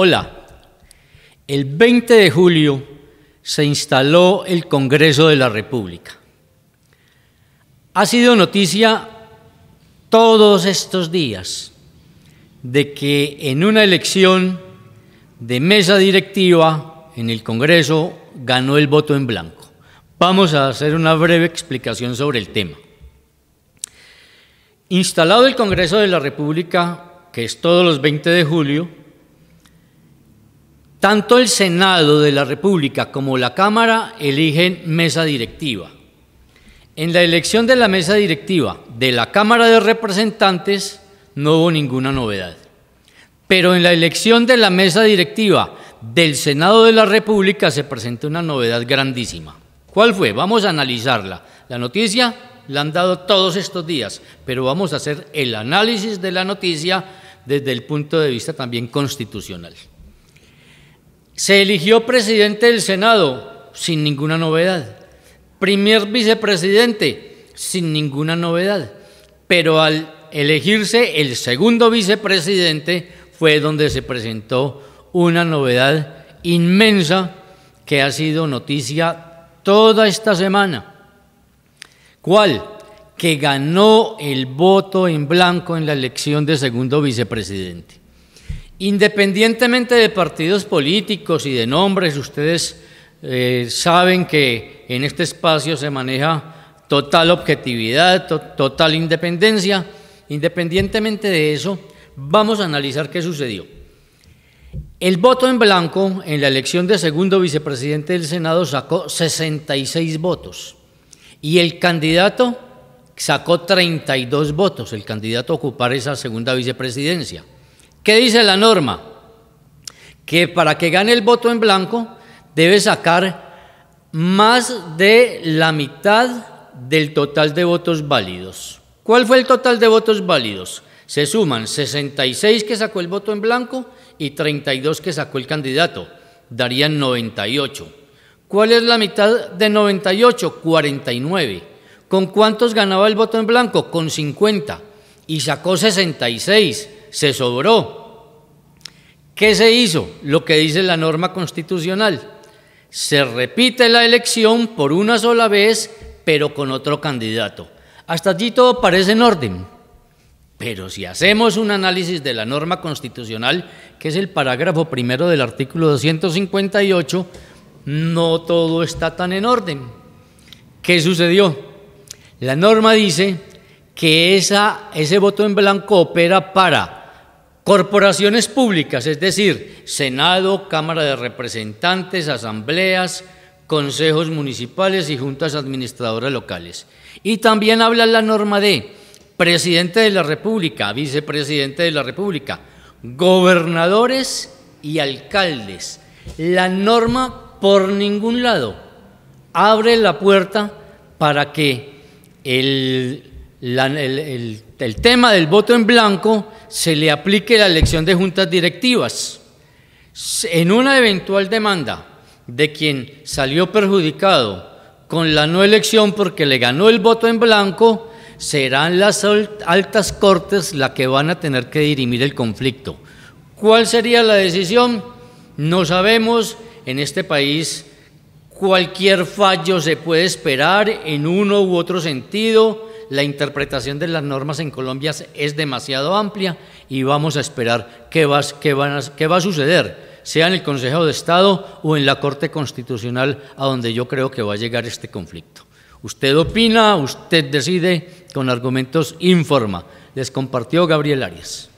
Hola, el 20 de julio se instaló el Congreso de la República. Ha sido noticia todos estos días de que en una elección de mesa directiva en el Congreso ganó el voto en blanco. Vamos a hacer una breve explicación sobre el tema. Instalado el Congreso de la República, que es todos los 20 de julio, tanto el Senado de la República como la Cámara eligen mesa directiva. En la elección de la mesa directiva de la Cámara de Representantes no hubo ninguna novedad. Pero en la elección de la mesa directiva del Senado de la República se presentó una novedad grandísima. ¿Cuál fue? Vamos a analizarla. La noticia la han dado todos estos días, pero vamos a hacer el análisis de la noticia desde el punto de vista también constitucional. Se eligió presidente del Senado sin ninguna novedad. Primer vicepresidente sin ninguna novedad. Pero al elegirse el segundo vicepresidente fue donde se presentó una novedad inmensa que ha sido noticia toda esta semana. ¿Cuál? Que ganó el voto en blanco en la elección de segundo vicepresidente. Independientemente de partidos políticos y de nombres, ustedes eh, saben que en este espacio se maneja total objetividad, total independencia. Independientemente de eso, vamos a analizar qué sucedió. El voto en blanco en la elección de segundo vicepresidente del Senado sacó 66 votos y el candidato sacó 32 votos, el candidato a ocupar esa segunda vicepresidencia. ¿Qué dice la norma? Que para que gane el voto en blanco debe sacar más de la mitad del total de votos válidos. ¿Cuál fue el total de votos válidos? Se suman 66 que sacó el voto en blanco y 32 que sacó el candidato. Darían 98. ¿Cuál es la mitad de 98? 49. ¿Con cuántos ganaba el voto en blanco? Con 50. Y sacó 66. Se sobró. ¿Qué se hizo? Lo que dice la norma constitucional. Se repite la elección por una sola vez, pero con otro candidato. Hasta allí todo parece en orden. Pero si hacemos un análisis de la norma constitucional, que es el parágrafo primero del artículo 258, no todo está tan en orden. ¿Qué sucedió? La norma dice que ese voto en blanco opera para Corporaciones públicas, es decir, Senado, Cámara de Representantes, asambleas, consejos municipales y juntas administradoras locales. Y también habla la norma de presidente de la República, vicepresidente de la República, gobernadores y alcaldes. La norma por ningún lado abre la puerta para que el, el el tema del voto en blanco se le aplique la elección de juntas directivas. En una eventual demanda de quien salió perjudicado con la no elección porque le ganó el voto en blanco, serán las altas cortes las que van a tener que dirimir el conflicto. ¿Cuál sería la decisión? No sabemos. En este país cualquier fallo se puede esperar en uno u otro sentido la interpretación de las normas en Colombia es demasiado amplia y vamos a esperar qué, va, a suceder, sea en el Consejo de Estado o en la Corte Constitucional, a donde yo creo que va a llegar este conflicto. Usted opina, usted decide, con argumentos informa. Les compartió Gabriel Arias.